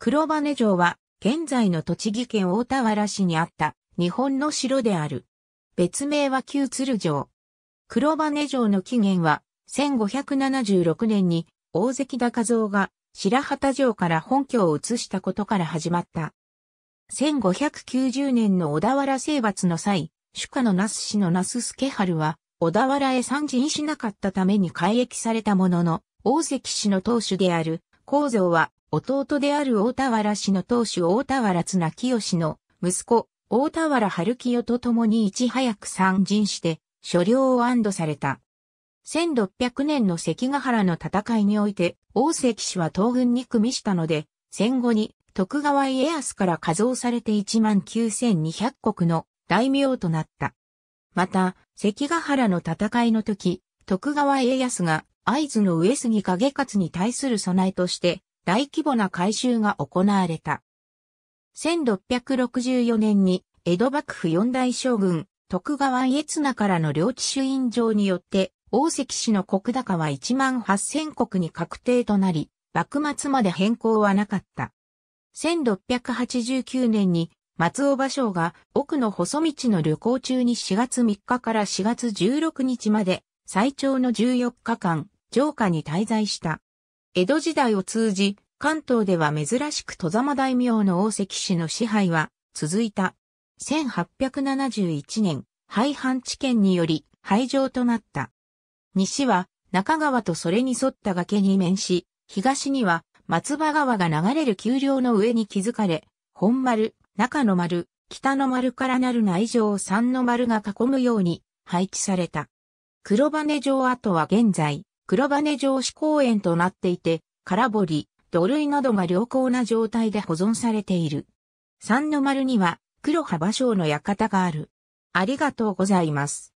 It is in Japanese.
黒羽城は、現在の栃木県大田原市にあった日本の城である。別名は旧鶴城。黒羽城の起源は、1576年に大関田和が白旗城から本拠を移したことから始まった。1590年の小田原征伐の際、主家の那須氏の那須助春は、小田原へ参陣しなかったために改易されたものの、大関氏の当主である、高造は、弟である大田原氏の当主大田原綱清の息子、大田原春清と共にいち早く参陣して、所領を安堵された。1600年の関ヶ原の戦いにおいて、大関氏は東軍に組みしたので、戦後に徳川家康から加増されて19,200国の大名となった。また、関ヶ原の戦いの時、徳川家康が合図の上杉景勝に対する備えとして、大規模な改修が行われた。1664年に江戸幕府四大将軍、徳川家綱からの領地主印状によって、大関氏の国高は1万8000国に確定となり、幕末まで変更はなかった。1689年に松尾芭蕉が奥の細道の旅行中に4月3日から4月16日まで最長の14日間、城下に滞在した。江戸時代を通じ、関東では珍しく戸様大名の大関氏の支配は続いた。1871年、廃藩置県により廃城となった。西は中川とそれに沿った崖に面し、東には松葉川が流れる丘陵の上に築かれ、本丸、中の丸、北の丸からなる内城三の丸が囲むように配置された。黒羽城跡は現在、黒羽城址公園となっていて、空堀、土塁などが良好な状態で保存されている。三の丸には黒羽芭蕉の館がある。ありがとうございます。